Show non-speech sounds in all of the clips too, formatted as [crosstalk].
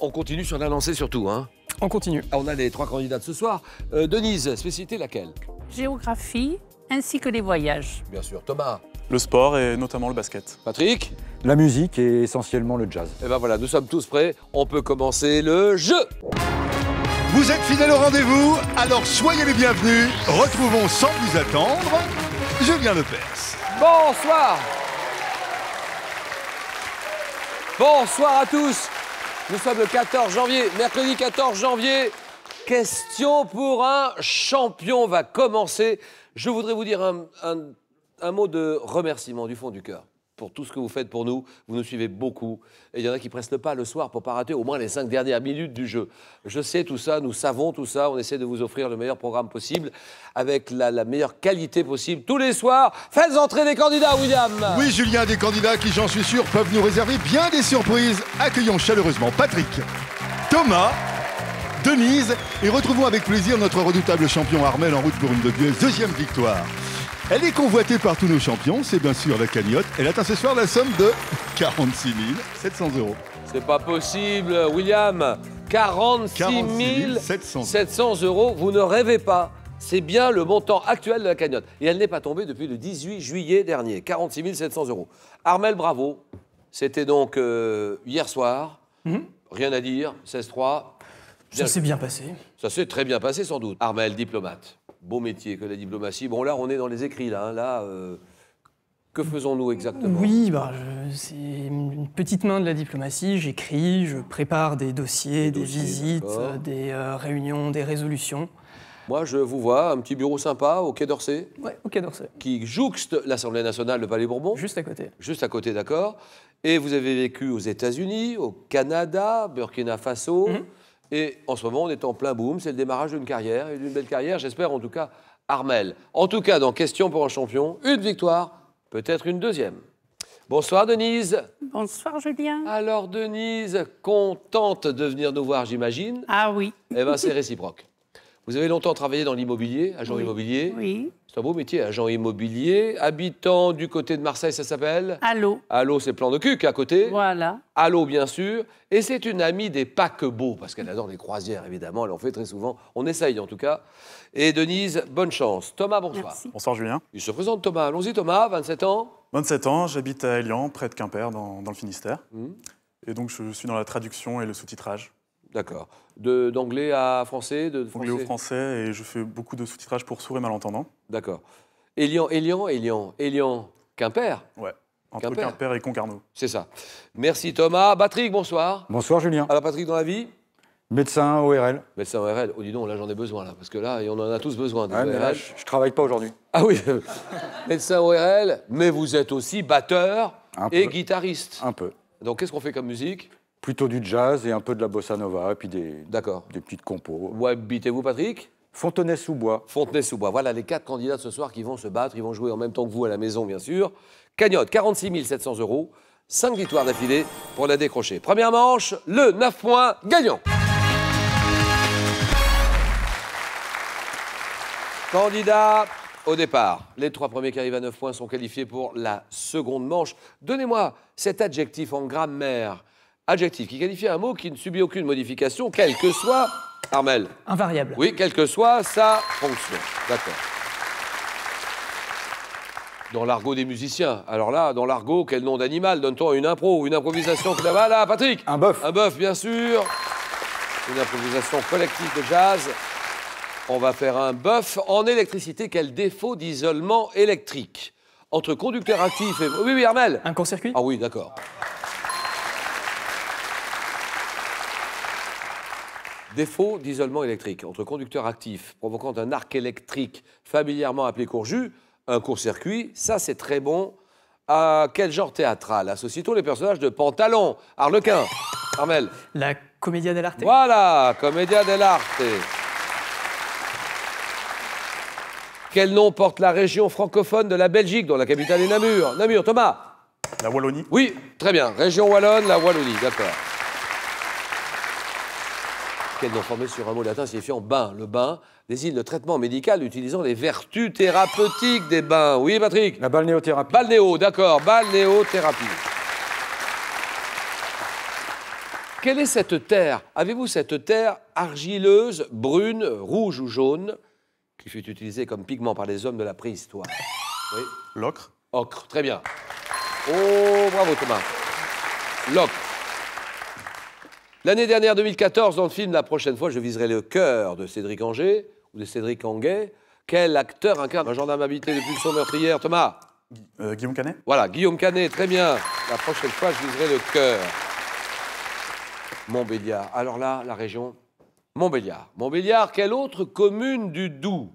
on continue sur la surtout. Hein on continue. Ah, on a les trois candidats de ce soir. Euh, Denise, spécialité laquelle Géographie ainsi que les voyages. Bien sûr. Thomas Le sport et notamment le basket. Patrick La musique et essentiellement le jazz. Et eh ben voilà, nous sommes tous prêts. On peut commencer le jeu Vous êtes fidèles au rendez-vous, alors soyez les bienvenus. Retrouvons sans plus attendre Julien Lepers. Bonsoir Bonsoir à tous nous sommes le 14 janvier, mercredi 14 janvier. Question pour un champion va commencer. Je voudrais vous dire un, un, un mot de remerciement du fond du cœur pour tout ce que vous faites pour nous. Vous nous suivez beaucoup. Et il y en a qui pressent le pas le soir pour ne pas rater au moins les cinq dernières minutes du jeu. Je sais tout ça, nous savons tout ça. On essaie de vous offrir le meilleur programme possible avec la, la meilleure qualité possible tous les soirs. Faites entrer des candidats, William. Oui, Julien, des candidats qui, j'en suis sûr, peuvent nous réserver bien des surprises. Accueillons chaleureusement Patrick, Thomas. Denise, et retrouvons avec plaisir notre redoutable champion Armel en route pour une deuxième victoire. Elle est convoitée par tous nos champions, c'est bien sûr la cagnotte. Elle atteint ce soir la somme de 46 700 euros. C'est pas possible, William 46, 700. euros, vous ne rêvez pas. C'est bien le montant actuel de la cagnotte. Et elle n'est pas tombée depuis le 18 juillet dernier. 46 700 euros. Armel Bravo, c'était donc euh, hier soir. Mhm. Rien à dire, 16-3, ça s'est bien passé. Ça s'est très bien passé, sans doute. Armel, diplomate. Beau métier que la diplomatie. Bon, là, on est dans les écrits, là. Hein. Là, euh, que faisons-nous exactement Oui, bah, c'est une petite main de la diplomatie. J'écris, je prépare des dossiers, des, visites, euh, des euh, réunions, des résolutions. Moi, je vous vois, un petit bureau sympa au Quai d'Orsay. Oui, au Quai d'Orsay. Qui jouxte l'Assemblée nationale, de Palais Bourbon. Juste à côté. Juste à côté, d'accord. Et vous avez vécu aux États-Unis, au Canada, Burkina Faso. Mhm. Et en ce moment, on est en plein boom. C'est le démarrage d'une carrière et d'une belle carrière, j'espère en tout cas, Armel. En tout cas, dans Question pour un champion, une victoire, peut-être une deuxième. Bonsoir Denise. Bonsoir Julien. Alors Denise, contente de venir nous voir, j'imagine. Ah oui. Eh bien, c'est réciproque. Vous avez longtemps travaillé dans l'immobilier, agent immobilier. Oui. C'est un beau métier, agent immobilier. Habitant du côté de Marseille, ça s'appelle Allô. Allô, c'est plan de Cuc à côté. Voilà. Allô, bien sûr. Et c'est une amie des paquebots, parce qu'elle adore les croisières, évidemment. Elle en fait très souvent. On essaye, en tout cas. Et Denise, bonne chance. Thomas, bonsoir. Bonsoir, Julien. Il se présente, Thomas. Allons-y, Thomas, 27 ans. 27 ans, j'habite à Elian, près de Quimper, dans, le Finistère. Hum. Et donc, je suis dans la traduction et le sous-titrage. D'accord. D'anglais à français de, Anglais français. au français, et je fais beaucoup de sous-titrage pour sourds et malentendants. D'accord. Elian, Elian, Elian, Elian, Quimper Ouais. Entre Quimper, et Concarneau. C'est ça. Merci Thomas. Patrick, bonsoir. Bonsoir Julien. Alors Patrick, dans la vie Médecin ORL. Médecin ORL. Oh, dis donc, là, j'en ai besoin, là, parce que là, on en a tous besoin. Ah, je, travaille pas aujourd'hui. Ah oui, [laughs] médecin ORL, mais vous êtes aussi batteur et guitariste. Un peu. Donc, qu'est-ce qu'on fait comme musique plutôt du jazz et un peu de la bossa nova, et puis des, des petites compos. Où habitez-vous, Patrick Fontenay-sous-Bois. Fontenay-sous-Bois. Voilà les quatre candidats ce soir qui vont se battre. Ils vont jouer en même temps que vous à la maison, bien sûr. Cagnotte, 46 700 euros. 5 victoires d'affilée pour la décrocher. Première manche, le 9 points gagnant. Candidat au départ, les trois premiers qui arrivent à 9 points sont qualifiés pour la seconde manche. Donnez-moi cet adjectif en grammaire adjectif qui qualifie un mot qui ne subit aucune modification, quel que soit, Armel. Invariable. Oui, quelle que soit sa fonction. D'accord. Dans l'argot des musiciens. Alors là, dans l'argot, quel nom d'animal donne-t-on à une impro ou une improvisation là Voilà, Patrick Un bœuf. Un bœuf, bien sûr. Une improvisation collective de jazz. On va faire un bœuf en électricité. Quel défaut d'isolement électrique Entre conducteur actif et. Oui, oui, Armel Un court-circuit Ah oui, d'accord. Défaut d'isolement électrique entre conducteurs actifs provoquant un arc électrique familièrement appelé courjus, un court-circuit, ça c'est très bon. À quel genre théâtral associe les personnages de Pantalon, Arlequin, Armel La Comédia dell'arte. Voilà, Comédia dell'arte. Quel nom porte la région francophone de la Belgique, dont la capitale est Namur Namur, Thomas La Wallonie. Oui, très bien. Région wallonne, la Wallonie, d'accord qu'elles ont formé sur un mot latin signifiant bain. Le bain désigne le traitement médical utilisant les vertus thérapeutiques des bains. Oui, Patrick La balnéothérapie. Balnéo, d'accord, balnéothérapie. Quelle est cette terre Avez-vous cette terre argileuse, brune, rouge ou jaune qui fut utilisée comme pigment par les hommes de la préhistoire Oui. L'ocre Ocre, très bien. Oh, bravo Thomas. L'ocre. L'année dernière, 2014, dans le film La prochaine fois, je viserai le cœur de Cédric Angers ou de Cédric Anguet. Quel acteur incarne un gendarme habité depuis son meurtrière, Thomas euh, Guillaume Canet Voilà, Guillaume Canet, très bien. La prochaine fois, je viserai le cœur. Montbéliard. Alors là, la région Montbéliard. Montbéliard, quelle autre commune du Doubs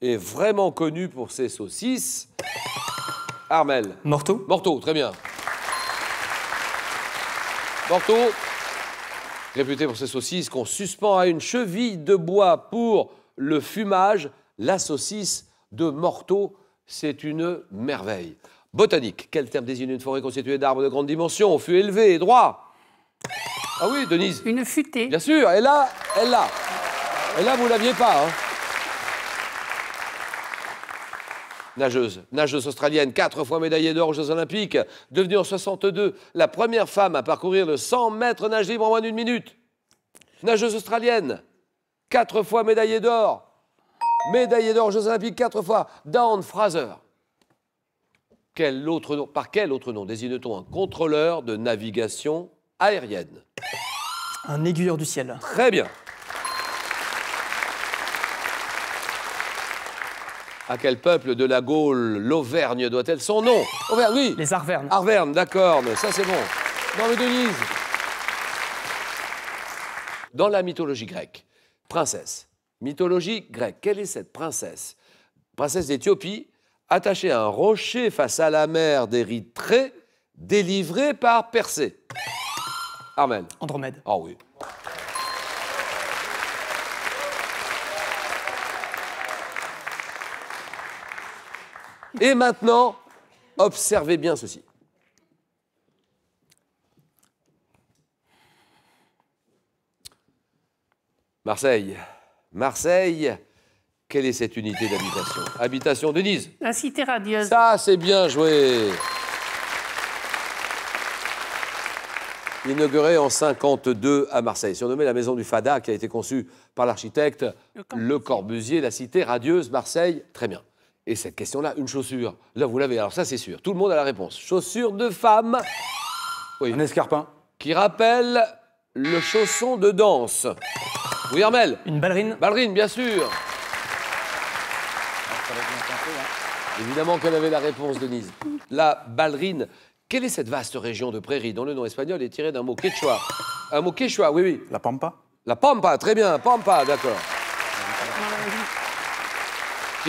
est vraiment connue pour ses saucisses Armel. Morteau Morteau, très bien. Morteau, réputé pour ses saucisses, qu'on suspend à une cheville de bois pour le fumage. La saucisse de Morteau, c'est une merveille. Botanique, quel terme désigne une forêt constituée d'arbres de grande dimension, au fût élevé et droit Ah oui, Denise Une futée. Bien sûr, et là, elle l'a. Et là, vous l'aviez pas. Hein. nageuse, nageuse australienne, quatre fois médaillée d'or aux Jeux Olympiques, devenue en 62 la première femme à parcourir le 100 mètres nage libre en moins d'une minute. Nageuse australienne, quatre fois médaillée d'or, médaillée d'or aux Jeux Olympiques quatre fois, Dawn Fraser. Quel autre par quel autre nom désigne-t-on un contrôleur de navigation aérienne Un aiguilleur du ciel. Très bien. À quel peuple de la Gaule l'Auvergne doit-elle son nom Auvergne, oui Les Arvernes. Arvernes, d'accord, mais ça c'est bon. Dans le Denise. Dans la mythologie grecque, princesse. Mythologie grecque, quelle est cette princesse Princesse d'Éthiopie, attachée à un rocher face à la mer d'Érythrée, délivrée par Persée. Armel. Andromède. Ah oui. Et maintenant, observez bien ceci. Marseille. Marseille, quelle est cette unité d'habitation Habitation, Denise La cité radieuse. Ça, c'est bien joué inaugurée en 52 à Marseille. Surnommée la maison du Fada, qui a été conçue par l'architecte Le, Corbusier, la cité radieuse Marseille. Très bien. Et cette question-là, une chaussure. Là, vous l'avez, alors ça, c'est sûr. Tout le monde a la réponse. Chaussure de femme. Oui. Un escarpin. Qui rappelle le chausson de danse. Oui, Armel. Une ballerine. Ballerine, bien sûr. Ah, hein. Évidemment qu'elle avait la réponse, Denise. La ballerine. Quelle est cette vaste région de prairies dont le nom espagnol est tiré d'un mot quechua Un mot quechua, oui, oui. La pampa La pampa, très bien, pampa, d'accord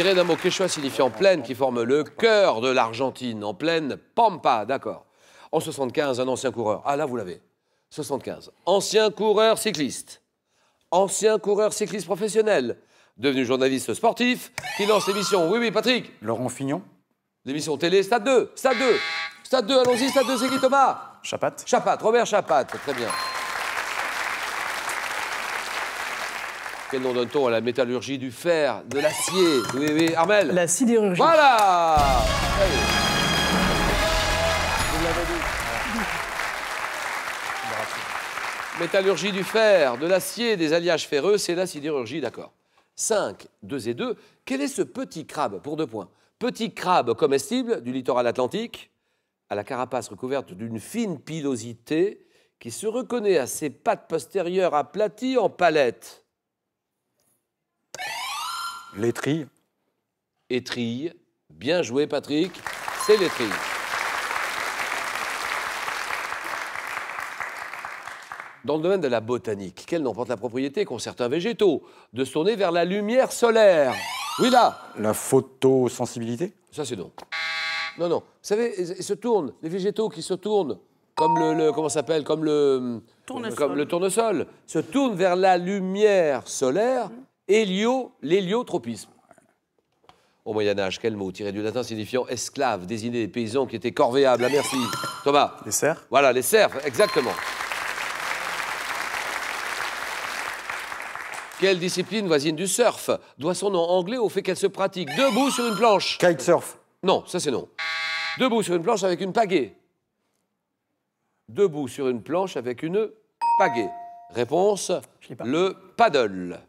dirais d'un mot quechua signifiant plaine qui forme le cœur de l'Argentine, en pleine Pampa, d'accord. En 75, un ancien coureur. Ah là, vous l'avez. 75. Ancien coureur cycliste. Ancien coureur cycliste professionnel. Devenu journaliste sportif, qui lance l'émission. Oui, oui, Patrick. Laurent Fignon. L'émission télé, Stade 2. Stade 2. Stade 2, allons-y, Stade 2, c'est qui Thomas Chapat. Chapat, Robert Chapat, très bien. Quel nom donne-t-on à la métallurgie du fer, de l'acier Oui, oui, Armel La sidérurgie. Voilà Métallurgie du fer, de l'acier, des alliages ferreux, c'est la sidérurgie, d'accord. 5, 2 et 2. Quel est ce petit crabe, pour deux points Petit crabe comestible du littoral atlantique, à la carapace recouverte d'une fine pilosité, qui se reconnaît à ses pattes postérieures aplaties en palette. L'étrille. Étrille. Bien joué, Patrick. C'est l'étrille. Dans le domaine de la botanique, quelle porte la propriété qu'ont certains végétaux de se tourner vers la lumière solaire Oui, là La photosensibilité Ça, c'est non. Non, non. Vous savez, ils se tournent, les végétaux qui se tournent, comme le, le comment s'appelle, comme le tournesol. Comme le tournesol, se tournent vers la lumière solaire. Mm hélio, l'héliotropisme. Au Moyen-Âge, quel mot tiré du latin signifiant esclave, désigné des paysans qui étaient corvéables ah, merci. Thomas. Les serfs Voilà, les serfs, exactement. Quelle discipline voisine du surf doit son nom anglais au fait qu'elle se pratique debout sur une planche Kitesurf. Non, ça c'est non. Debout sur une planche avec une pagaie. Debout sur une planche avec une pagaie. Réponse le paddle.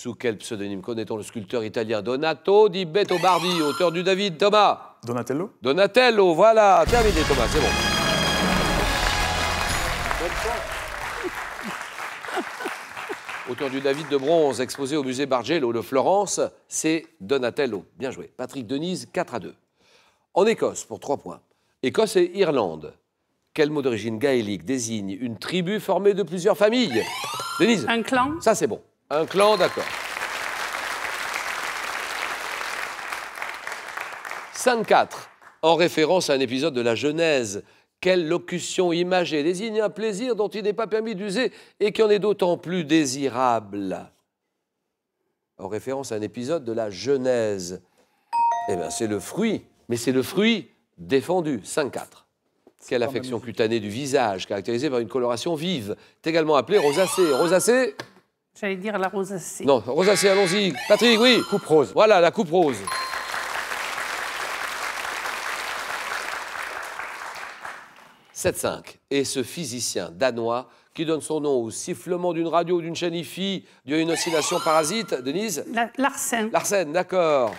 Sous quel pseudonyme connaît-on le sculpteur italien Donato di Bardi, auteur du David Thomas Donatello Donatello, voilà, terminé Thomas, c'est bon. Auteur du David de bronze exposé au musée Bargello de Florence, c'est Donatello. Bien joué. Patrick Denise, 4 à 2. En Écosse, pour 3 points. Écosse et Irlande. Quel mot d'origine gaélique désigne une tribu formée de plusieurs familles Denise Un clan Ça, c'est bon. Un clan, d'accord. 5-4. En référence à un épisode de la Genèse, quelle locution imagée désigne un plaisir dont il n'est pas permis d'user et qui en est d'autant plus désirable En référence à un épisode de la Genèse. Eh bien, c'est le fruit, mais c'est le fruit défendu. 5-4. Quelle affection cutanée du visage, caractérisée par une coloration vive, est également appelée rosacée. Rosacée J'allais dire la rosacée. Non, rosacée, allons-y. Patrick, oui. Coupe rose. Voilà, la coupe rose. « 7-5. Et ce physicien danois qui donne son nom au sifflement d'une radio ou d'une chaîne IFI dû à une oscillation parasite, Denise Larsen. Larsen, d'accord.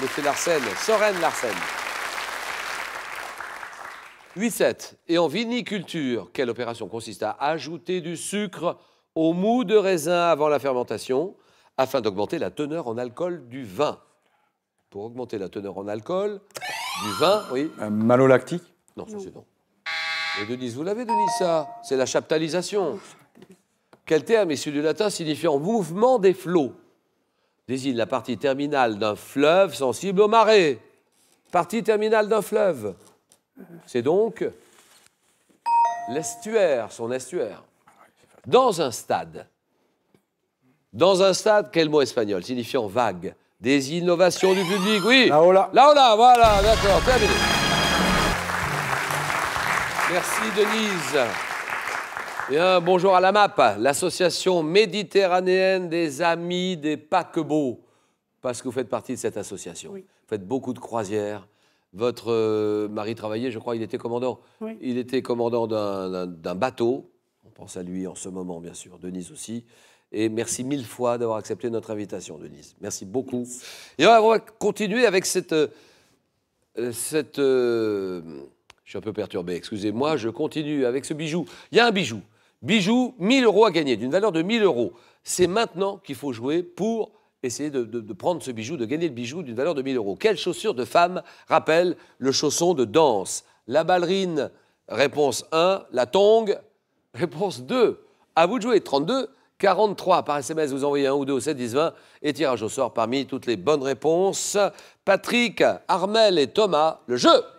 Monsieur Larsen, Soren Larsen. 8-7. Et en viniculture, quelle opération consiste à ajouter du sucre au mou de raisin avant la fermentation afin d'augmenter la teneur en alcool du vin. Pour augmenter la teneur en alcool du vin, oui. Un malolactique Non, ça c'est non. Et Denise, vous l'avez, Denise, ça C'est la chaptalisation. Quel terme issu du latin en mouvement des flots désigne la partie terminale d'un fleuve sensible aux marées. Partie terminale d'un fleuve. C'est donc l'estuaire, son estuaire dans un stade. Dans un stade, quel mot espagnol signifiant vague Des innovations du public, oui Là-haut-là. là oh oh là voilà, d'accord, terminé. Merci Denise. Et bonjour à la MAP, l'association méditerranéenne des amis des paquebots, parce que vous faites partie de cette association. Vous faites beaucoup de croisières. Votre euh, mari travaillait, je crois, il était commandant. Il était commandant d'un bateau pense à lui en ce moment, bien sûr, Denise aussi. Et merci mille fois d'avoir accepté notre invitation, Denise. Merci beaucoup. Et on va continuer avec cette... Euh, cette euh, je suis un peu perturbé, excusez-moi, je continue avec ce bijou. Il y a un bijou. Bijou, 1000 euros à gagner, d'une valeur de 1000 euros. C'est maintenant qu'il faut jouer pour essayer de, de, prendre ce bijou, de gagner le bijou d'une valeur de 1000 euros. Quelle chaussure de femme rappelle le chausson de danse La ballerine, réponse 1, la tongue, Réponse 2. À vous de jouer. 32 43 par SMS, vous envoyez un ou deux au 7 10 20 et tirage au sort parmi toutes les bonnes réponses. Patrick, Armel et Thomas, le jeu